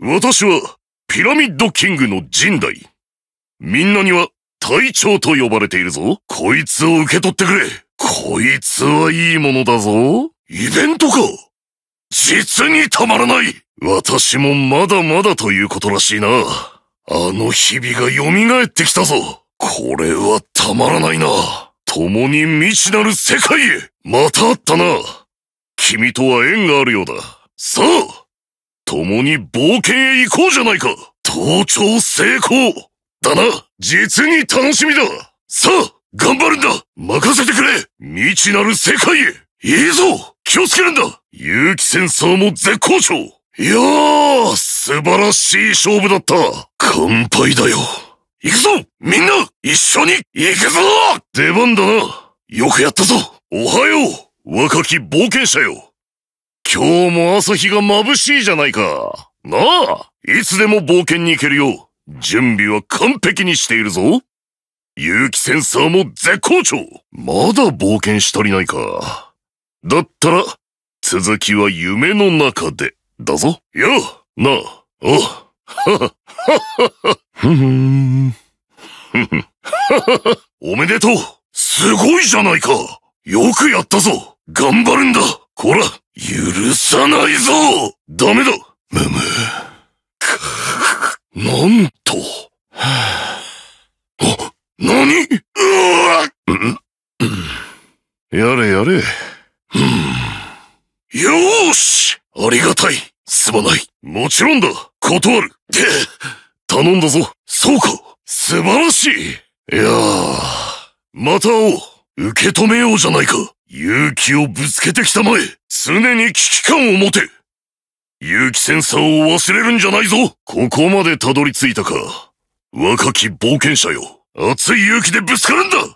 私は、ピラミッドキングの陣代。みんなには、隊長と呼ばれているぞ。こいつを受け取ってくれ。こいつはいいものだぞ。イベントか実にたまらない私もまだまだということらしいな。あの日々が蘇ってきたぞ。これはたまらないな。共に未知なる世界へまた会ったな。君とは縁があるようだ。さあ共に冒険へ行こうじゃないか盗聴成功だな実に楽しみださあ頑張るんだ任せてくれ未知なる世界へいいぞ気をつけるんだセン戦争も絶好調いやー、素晴らしい勝負だった乾杯だよ行くぞみんな一緒に行くぞ出番だなよくやったぞおはよう若き冒険者よ今日も朝日が眩しいじゃないか。なあ、いつでも冒険に行けるよう、準備は完璧にしているぞ。有機センサーも絶好調まだ冒険し足りないか。だったら、続きは夢の中で、だぞ。よなあ、あ、はは、ふふん。ふふん。おめでとうすごいじゃないかよくやったぞ頑張るんだこら許さないぞダメだむむ。なんと。あ、なにうわやれやれ。うん。よーしありがたいすまない。もちろんだ断る頼んだぞそうか素晴らしいいやー、また会おう受け止めようじゃないか勇気をぶつけてきたまえ常に危機感を持て勇気センサーを忘れるんじゃないぞここまでたどり着いたか。若き冒険者よ。熱い勇気でぶつかるんだ